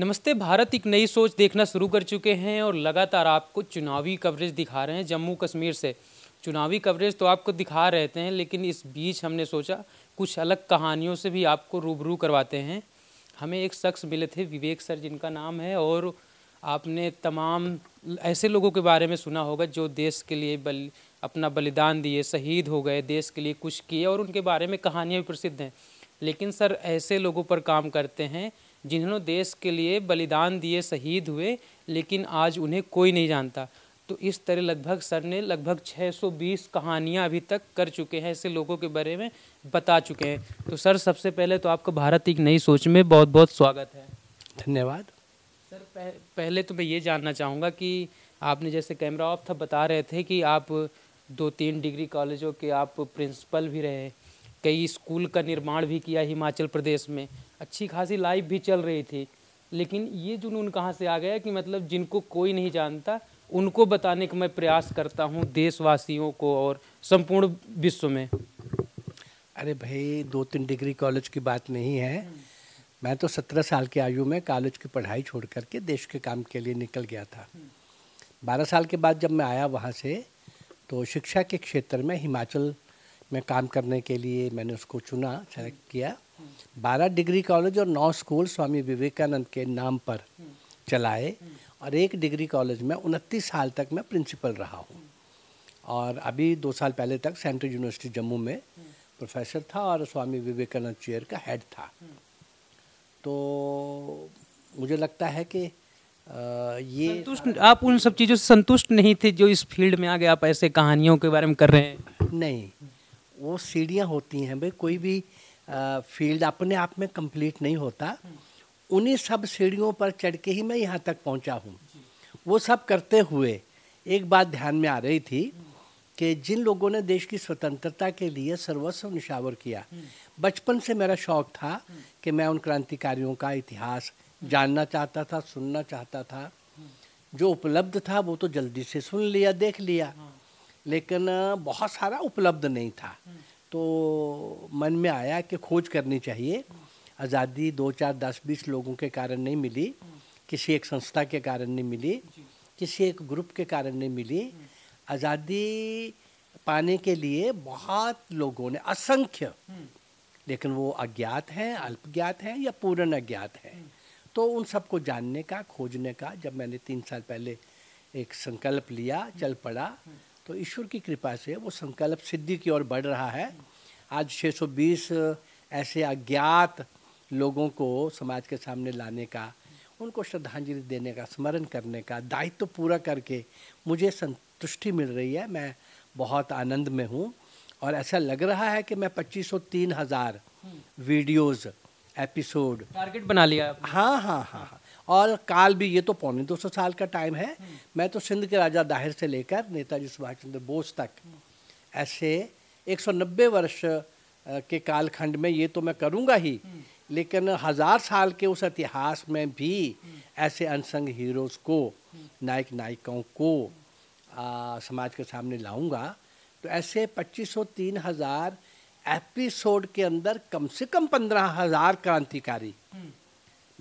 नमस्ते भारत एक नई सोच देखना शुरू कर चुके हैं और लगातार आपको चुनावी कवरेज दिखा रहे हैं जम्मू कश्मीर से चुनावी कवरेज तो आपको दिखा रहते हैं लेकिन इस बीच हमने सोचा कुछ अलग कहानियों से भी आपको रूबरू करवाते हैं हमें एक शख्स मिले थे विवेक सर जिनका नाम है और आपने तमाम ऐसे लोगों के बारे में सुना होगा जो देश के लिए बल अपना बलिदान दिए शहीद हो गए देश के लिए कुछ किए और उनके बारे में कहानियाँ भी प्रसिद्ध हैं लेकिन सर ऐसे लोगों पर काम करते हैं जिन्होंने देश के लिए बलिदान दिए शहीद हुए लेकिन आज उन्हें कोई नहीं जानता तो इस तरह लगभग सर ने लगभग 620 कहानियां अभी तक कर चुके हैं ऐसे लोगों के बारे में बता चुके हैं तो सर सबसे पहले तो आपका भारत एक नई सोच में बहुत बहुत स्वागत है धन्यवाद सर पह, पहले तो मैं ये जानना चाहूँगा कि आपने जैसे कैमरा ऑफ था बता रहे थे कि आप दो तीन डिग्री कॉलेजों के आप प्रिंसिपल भी रहे कई स्कूल का निर्माण भी किया हिमाचल प्रदेश में अच्छी खासी लाइफ भी चल रही थी लेकिन ये जुनून कहाँ से आ गया कि मतलब जिनको कोई नहीं जानता उनको बताने का मैं प्रयास करता हूँ देशवासियों को और संपूर्ण विश्व में अरे भाई दो तीन डिग्री कॉलेज की बात नहीं है मैं तो सत्रह साल की आयु में कॉलेज की पढ़ाई छोड़ करके देश के काम के लिए निकल गया था बारह साल के बाद जब मैं आया वहाँ से तो शिक्षा के क्षेत्र में हिमाचल में काम करने के लिए मैंने उसको चुना सेलेक्ट किया बारह डिग्री कॉलेज और नौ स्कूल स्वामी विवेकानंद के नाम पर चलाए और एक डिग्री कॉलेज में उनतीस साल तक मैं प्रिंसिपल रहा हूँ और अभी दो साल पहले तक सेंट्रल यूनिवर्सिटी जम्मू में प्रोफेसर था और स्वामी विवेकानंद चेयर का हेड था तो मुझे लगता है कि आ, ये संतुष्ट आप उन सब चीज़ों से संतुष्ट नहीं थे जो इस फील्ड में आ गए आप ऐसे कहानियों के बारे में कर रहे हैं नहीं वो सीढ़ियाँ होती हैं भाई कोई भी फील्ड अपने आप में कंप्लीट नहीं होता उन्हीं सब सीढ़ियों पर चढ़ के ही मैं यहाँ तक पहुँचा हूँ वो सब करते हुए एक बात ध्यान में आ रही थी कि जिन लोगों ने देश की स्वतंत्रता के लिए सर्वस्व निशावर किया बचपन से मेरा शौक था कि मैं उन क्रांतिकारियों का इतिहास जानना चाहता था सुनना चाहता था जो उपलब्ध था वो तो जल्दी से सुन लिया देख लिया लेकिन बहुत सारा उपलब्ध नहीं था तो मन में आया कि खोज करनी चाहिए आज़ादी दो चार दस बीस लोगों के कारण नहीं मिली किसी एक संस्था के कारण नहीं मिली किसी एक ग्रुप के कारण नहीं मिली आज़ादी पाने के लिए बहुत लोगों ने असंख्य लेकिन वो अज्ञात हैं अल्पज्ञात हैं या पूर्ण अज्ञात हैं तो उन सबको जानने का खोजने का जब मैंने तीन साल पहले एक संकल्प लिया चल पड़ा तो ईश्वर की कृपा से वो संकल्प सिद्धि की ओर बढ़ रहा है आज 620 ऐसे अज्ञात लोगों को समाज के सामने लाने का उनको श्रद्धांजलि देने का स्मरण करने का दायित्व तो पूरा करके मुझे संतुष्टि मिल रही है मैं बहुत आनंद में हूँ और ऐसा लग रहा है कि मैं पच्चीस सौ तीन हज़ार हम्म। वीडियोज़ एपिसोड टारगेट बना लिया हाँ हाँ हाँ हाँ और काल भी ये तो पौने दो सौ साल का टाइम है हम्म। मैं तो सिंध के राजा दाहिर से लेकर नेताजी सुभाष चंद्र बोस तक हम्म। ऐसे 190 वर्ष के कालखंड में ये तो मैं करूँगा ही हम्म। लेकिन हज़ार साल के उस इतिहास में भी ऐसे अनसंग हीरोज़ को नायक नायिकाओं को आ, समाज के सामने लाऊंगा तो ऐसे तीन हजार एपिसोड के अंदर कम से कम पंद्रह हजार क्रांतिकारी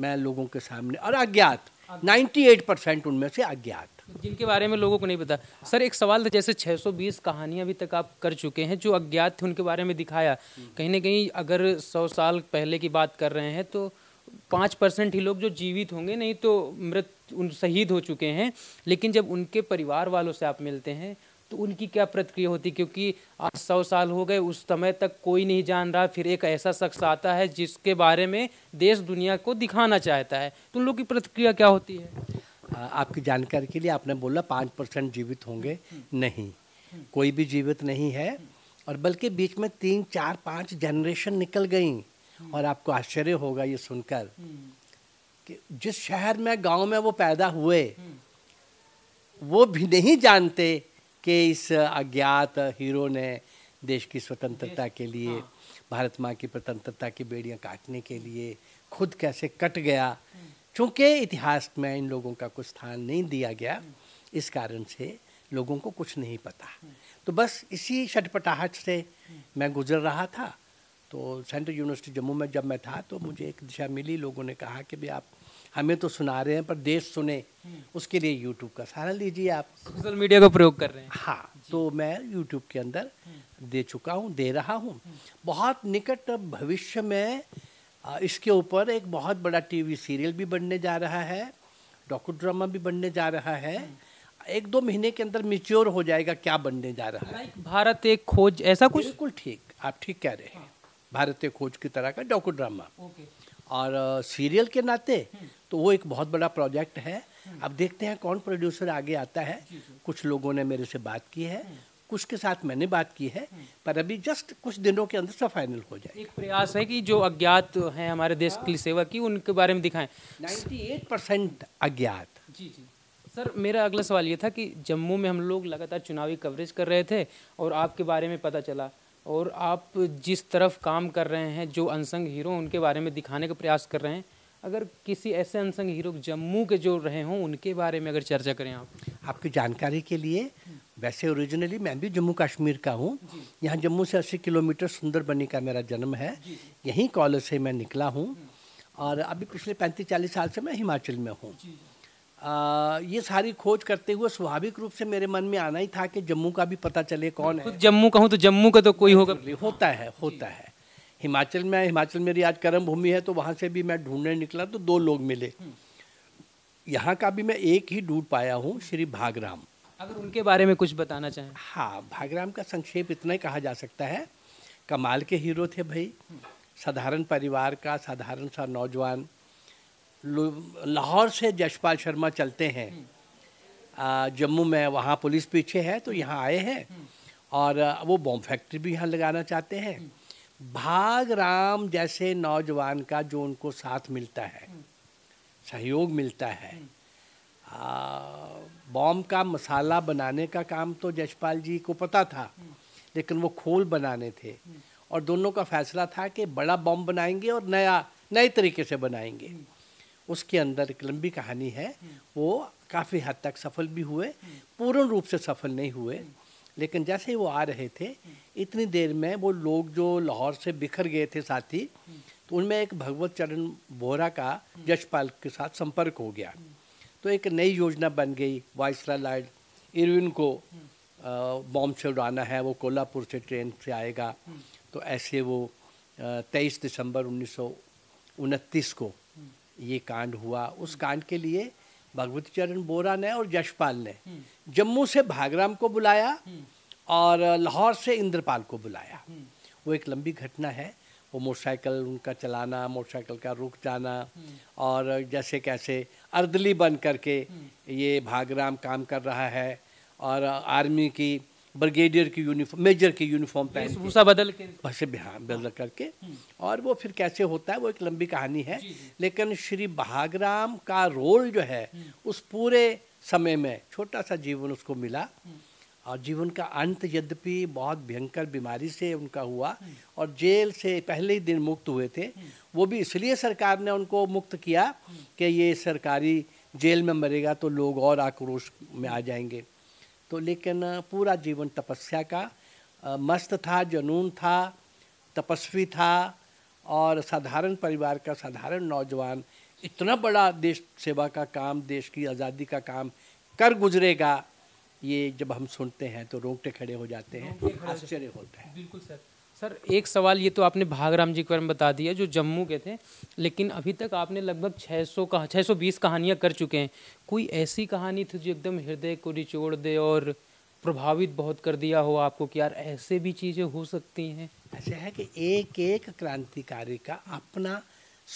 मैं लोगों के सामने और अज्ञात 98 परसेंट उनमें से अज्ञात जिनके बारे में लोगों को नहीं पता सर एक सवाल था जैसे 620 कहानियां अभी तक आप कर चुके हैं जो अज्ञात थे उनके बारे में दिखाया कहीं ना कहीं अगर 100 साल पहले की बात कर रहे हैं तो पाँच परसेंट ही लोग जो जीवित होंगे नहीं तो मृत उन शहीद हो चुके हैं लेकिन जब उनके परिवार वालों से आप मिलते हैं तो उनकी क्या प्रतिक्रिया होती क्योंकि आज सौ साल हो गए उस समय तक कोई नहीं जान रहा फिर एक ऐसा शख्स आता है जिसके बारे में देश दुनिया को दिखाना चाहता है तो उन लोग की प्रतिक्रिया क्या होती है आपकी जानकारी के लिए आपने बोला पाँच परसेंट जीवित होंगे नहीं कोई भी जीवित नहीं है और बल्कि बीच में तीन चार पाँच जनरेशन निकल गई और आपको आश्चर्य होगा ये सुनकर कि जिस शहर में गांव में वो पैदा हुए वो भी नहीं जानते कि इस अज्ञात हीरो ने देश की स्वतंत्रता के लिए हाँ। भारत माँ की स्वतंत्रता की बेड़ियाँ काटने के हाँ। लिए खुद कैसे कट गया हाँ। चूँकि इतिहास में इन लोगों का कुछ स्थान नहीं दिया गया इस कारण से लोगों को कुछ नहीं पता तो बस इसी छटपटाहट से मैं गुजर रहा था तो सेंट्रल यूनिवर्सिटी जम्मू में जब मैं था तो मुझे एक दिशा मिली लोगों ने कहा कि भाई आप हमें तो सुना रहे हैं पर देश सुने उसके लिए यूट्यूब का सहारा लीजिए आप सोशल मीडिया का प्रयोग कर रहे हैं हाँ तो मैं यूट्यूब के अंदर हम्म। दे चुका हूँ दे रहा हूँ हम्म। बहुत निकट भविष्य में इसके ऊपर एक बहुत बड़ा टीवी सीरियल भी बनने जा रहा है डॉक्टर ड्रामा भी बनने जा रहा है हम्म। एक दो महीने के अंदर मिच्योर हो जाएगा क्या बनने जा रहा है भारत एक खोज ऐसा कुछ बिल्कुल ठीक आप ठीक कह रहे हैं हाँ। भारत एक खोज की तरह का डॉक्टर ड्रामा और सीरियल के नाते तो वो एक बहुत बड़ा प्रोजेक्ट है अब देखते हैं कौन प्रोड्यूसर आगे आता है कुछ लोगों ने मेरे से बात की है हम्म। कुछ के साथ मैंने बात की है हम्म। पर अभी जस्ट कुछ दिनों के अंदर सब फाइनल हो जाए एक प्रयास है कि जो अज्ञात हैं हमारे देश की सेवा की उनके बारे में दिखाएं 98 परसेंट अज्ञात जी जी सर मेरा अगला सवाल ये था कि जम्मू में हम लोग लगातार चुनावी कवरेज कर रहे थे और आपके बारे में पता चला और आप जिस तरफ काम कर रहे हैं जो अनसंग हीरो उनके बारे में दिखाने का प्रयास कर रहे हैं अगर किसी ऐसे अनसंग हीरो जम्मू के जो रहे हों उनके बारे में अगर चर्चा करें आप आपकी जानकारी के लिए वैसे ओरिजिनली मैं भी जम्मू कश्मीर का हूँ यहाँ जम्मू से 80 किलोमीटर सुंदरबनी का मेरा जन्म है यहीं कॉलेज से मैं निकला हूँ और अभी पिछले पैंतीस चालीस साल से मैं हिमाचल में हूँ ये सारी खोज करते हुए स्वाभाविक रूप से मेरे मन में आना ही था कि जम्मू का भी पता चले कौन है जम्मू का हूँ तो जम्मू का तो कोई होगा होता है होता है हिमाचल में हिमाचल मेरी आज कर्म भूमि है तो वहाँ से भी मैं ढूंढने निकला तो दो लोग मिले हम्म। यहाँ का भी मैं एक ही ढूंढ पाया हूँ श्री भागराम अगर उनके बारे में कुछ बताना चाहें हाँ भागराम का संक्षेप इतना ही कहा जा सकता है कमाल के हीरो थे भाई हम्म। साधारण परिवार का साधारण सा नौजवान लाहौर से जशपाल शर्मा चलते हैं हम्म। जम्मू में वहाँ पुलिस पीछे है तो यहाँ आए हैं और वो बॉम्ब फैक्ट्री भी यहाँ लगाना चाहते हैं भाग राम जैसे नौजवान का जो उनको साथ मिलता है हम्म। सहयोग मिलता है हम्म। बॉम्ब का मसाला बनाने का काम तो जशपाल जी को पता था हम्म। लेकिन वो खोल बनाने थे और दोनों का फैसला था कि बड़ा बॉम्ब बनाएंगे और नया नए तरीके से बनाएंगे उसके अंदर एक लंबी कहानी है वो काफ़ी हद तक सफल भी हुए पूर्ण रूप से सफल नहीं हुए लेकिन जैसे ही वो आ रहे थे इतनी देर में वो लोग जो लाहौर से बिखर गए थे साथी तो उनमें एक भगवत चरण बोरा का यशपाल के साथ संपर्क हो गया तो एक नई योजना बन गई वाइसरा लॉर्ड इरविन को बॉम्ब से उड़ाना है वो कोल्हापुर से ट्रेन से आएगा तो ऐसे वो तेईस दिसंबर उन्नीस को ये कांड हुआ उस कांड के लिए भगवती चरण बोरा ने और यशपाल ने हम्म। जम्मू से भागराम को बुलाया हम्म। और लाहौर से इंद्रपाल को बुलाया हम्म। वो एक लंबी घटना है वो मोटरसाइकिल उनका चलाना मोटरसाइकिल का रुक जाना और जैसे कैसे अर्दली बन करके ये भागराम काम कर रहा है और आर्मी की ब्रिगेडियर की यूनिफॉर्म मेजर की यूनिफॉर्म पहन भूसा बदल के भसे बिहार बदल हाँ। करके हम्म। और वो फिर कैसे होता है वो एक लंबी कहानी है लेकिन श्री भागराम का रोल जो है हम्म। उस पूरे समय में छोटा सा जीवन उसको मिला हम्म। और जीवन का अंत यद्यपि बहुत भयंकर बीमारी से उनका हुआ और जेल से पहले ही दिन मुक्त हुए थे वो भी इसलिए सरकार ने उनको मुक्त किया कि ये सरकारी जेल में मरेगा तो लोग और आक्रोश में आ जाएंगे तो लेकिन पूरा जीवन तपस्या का मस्त था जुनून था तपस्वी था और साधारण परिवार का साधारण नौजवान इतना बड़ा देश सेवा का काम देश की आज़ादी का काम कर गुजरेगा ये जब हम सुनते हैं तो रोंगटे खड़े हो जाते हैं आश्चर्य होता है बिल्कुल सर सर एक सवाल ये तो आपने भागराम जी के बारे में बता दिया जो जम्मू के थे लेकिन अभी तक आपने लगभग 600 का 620 कहानियाँ कर चुके हैं कोई ऐसी कहानी थी जो एकदम हृदय को निचोड़ दे और प्रभावित बहुत कर दिया हो आपको कि यार ऐसे भी चीज़ें हो सकती हैं ऐसा अच्छा, है कि एक एक क्रांतिकारी का अपना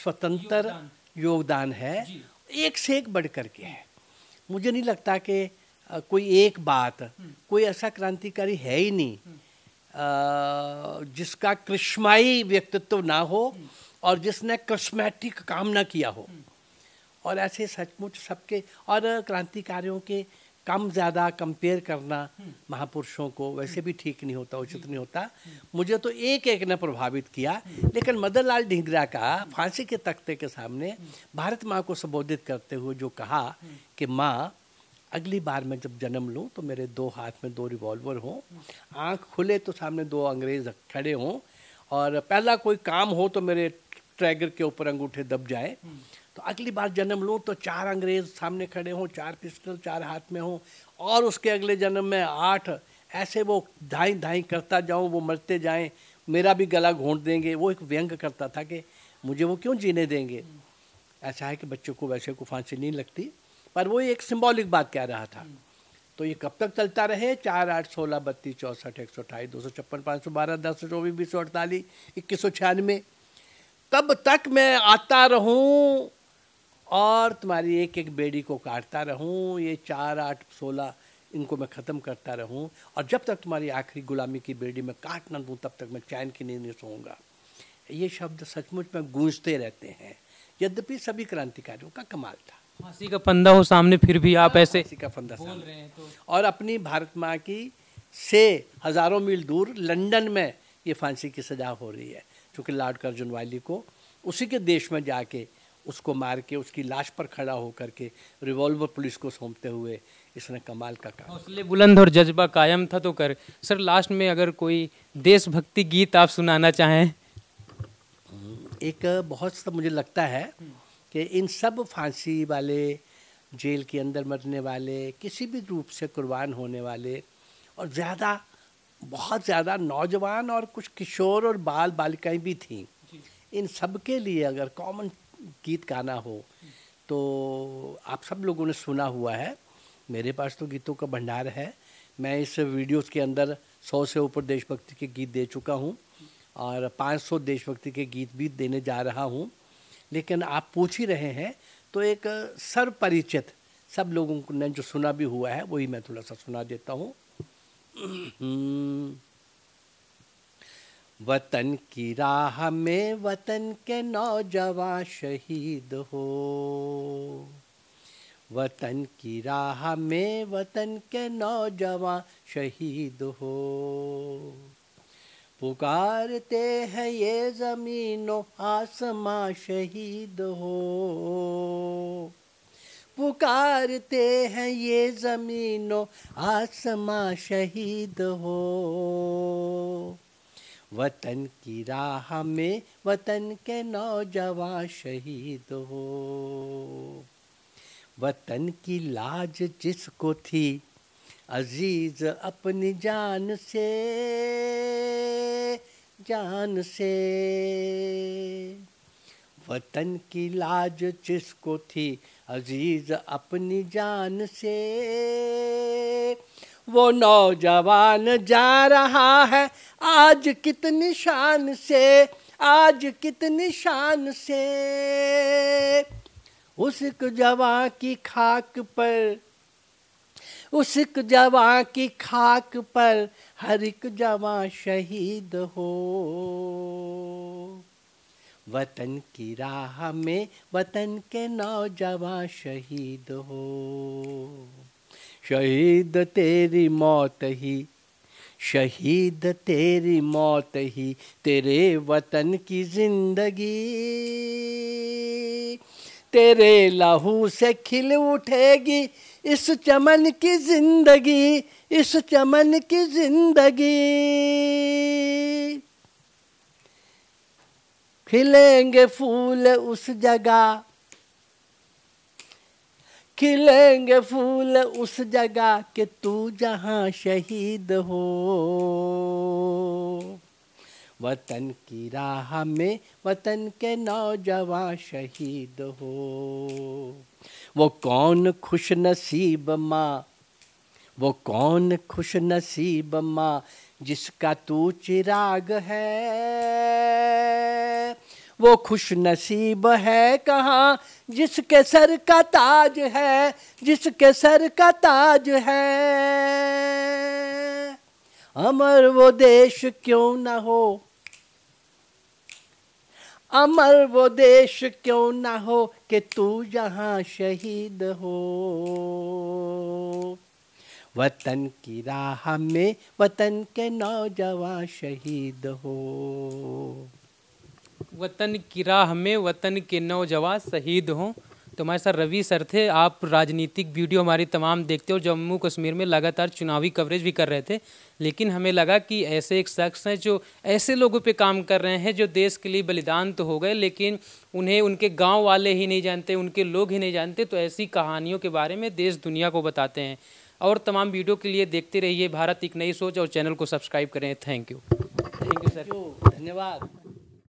स्वतंत्र योगदान, योगदान है एक से एक बढ़ करके है मुझे नहीं लगता कि कोई एक बात हम्म। कोई ऐसा क्रांतिकारी है ही नहीं हम्म। जिसका कृष्माई व्यक्तित्व ना हो और जिसने कृष्मैटिक काम ना किया हो और ऐसे सचमुच सबके और क्रांतिकारियों के कम ज़्यादा कंपेयर करना महापुरुषों को वैसे भी ठीक नहीं होता उचित नहीं होता मुझे तो एक एक ने प्रभावित किया लेकिन मदन लाल ढींगरा का फांसी के तख्ते के सामने भारत माँ को संबोधित करते हुए जो कहा कि माँ अगली बार मैं जब जन्म लूँ तो मेरे दो हाथ में दो रिवॉल्वर हों आँख खुले तो सामने दो अंग्रेज खड़े हों और पहला कोई काम हो तो मेरे ट्रैगर के ऊपर अंगूठे दब जाए तो अगली बार जन्म लूँ तो चार अंग्रेज सामने खड़े हों चार पिस्टल चार हाथ में हों और उसके अगले जन्म में आठ ऐसे वो धाई धाई करता जाऊँ वो मरते जाएँ मेरा भी गला घोंट देंगे वो एक व्यंग करता था कि मुझे वो क्यों जीने देंगे ऐसा है कि बच्चों को वैसे को फांसी नहीं लगती पर वो एक सिंबॉलिक बात कह रहा था तो ये कब तक चलता रहे चार आठ सोलह बत्तीस चौंसठ एक सौ अठाईस दो सौ छप्पन पाँच सौ बारह दस सौ चौबीस बीस सौ अड़तालीस इक्कीस सौ छियानवे तब तक मैं आता रहूं और तुम्हारी एक एक बेड़ी को काटता रहूं ये चार आठ सोलह इनको मैं ख़त्म करता रहूं और जब तक तुम्हारी आखिरी गुलामी की बेड़ी में काट ना दूँ तब तक मैं चैन की नींद नहीं सोऊंगा ये शब्द सचमुच में गूंजते रहते हैं यद्यपि सभी क्रांतिकारियों का कमाल था फांसी का फंदा हो सामने फिर भी आप ऐसे फांसी का फंदा बोल रहे हैं तो और अपनी भारत माँ की से हज़ारों मील दूर लंदन में ये फांसी की सजा हो रही है क्योंकि लॉर्ड कर्जुन वाली को उसी के देश में जाके उसको मार के उसकी लाश पर खड़ा होकर के रिवॉल्वर पुलिस को सौंपते हुए इसने कमाल का काम हौसले बुलंद और जज्बा कायम था तो कर सर लास्ट में अगर कोई देशभक्ति गीत आप सुनाना चाहें एक बहुत सा मुझे लगता है कि इन सब फांसी वाले जेल के अंदर मरने वाले किसी भी रूप से कुर्बान होने वाले और ज़्यादा बहुत ज़्यादा नौजवान और कुछ किशोर और बाल बालिकाएं भी थीं इन सब के लिए अगर कॉमन गीत गाना हो तो आप सब लोगों ने सुना हुआ है मेरे पास तो गीतों का भंडार है मैं इस वीडियोस के अंदर सौ से ऊपर देशभक्ति के गीत दे चुका हूँ और 500 देशभक्ति के गीत भी देने जा रहा हूँ लेकिन आप पूछ ही रहे हैं तो एक सर्वपरिचित सब लोगों ने जो सुना भी हुआ है वही मैं थोड़ा सा सुना देता हूँ वतन की राह में वतन के नौजवान शहीद हो वतन की राह में वतन के नौजवान शहीद हो पुकारते हैं ये जमीनो आसमां शहीद हो पुकारते हैं ये जमीनो आसमां शहीद हो वतन की राह में वतन के नौजवान शहीद हो वतन की लाज जिसको थी अजीज अपनी जान से जान से वतन की लाज जिसको थी अजीज अपनी जान से वो नौजवान जा रहा है आज कितनी शान से आज कितनी शान से उस जवा की खाक पर उस जवा की खाक पर हर एक जवा शहीद हो वतन की राह में वतन के नौजवान शहीद हो शहीद तेरी मौत ही शहीद तेरी मौत ही तेरे वतन की जिंदगी तेरे लहू से खिल उठेगी इस चमन की जिंदगी इस चमन की जिंदगी खिलेंगे फूल उस जगह खिलेंगे फूल उस जगह कि तू जहाँ शहीद हो वतन की राह में वतन के नौजवान शहीद हो वो कौन खुश नसीब माँ वो कौन खुश नसीब माँ जिसका तू चिराग है वो खुश नसीब है कहाँ जिसके सर का ताज है जिसके सर का ताज है अमर वो देश क्यों ना हो अमर वो देश क्यों ना हो कि तू जहां शहीद हो वतन की राह में वतन के नौजवान शहीद हो वतन की राह में वतन के नौजवान शहीद हों तो हमारे साथ रवि सर थे आप राजनीतिक वीडियो हमारी तमाम देखते हो जम्मू कश्मीर में लगातार चुनावी कवरेज भी कर रहे थे लेकिन हमें लगा कि ऐसे एक शख्स हैं जो ऐसे लोगों पे काम कर रहे हैं जो देश के लिए बलिदान तो हो गए लेकिन उन्हें उनके गांव वाले ही नहीं जानते उनके लोग ही नहीं जानते तो ऐसी कहानियों के बारे में देश दुनिया को बताते हैं और तमाम वीडियो के लिए देखते रहिए भारत एक नई सोच और चैनल को सब्सक्राइब करें thank you thank you sir धन्यवाद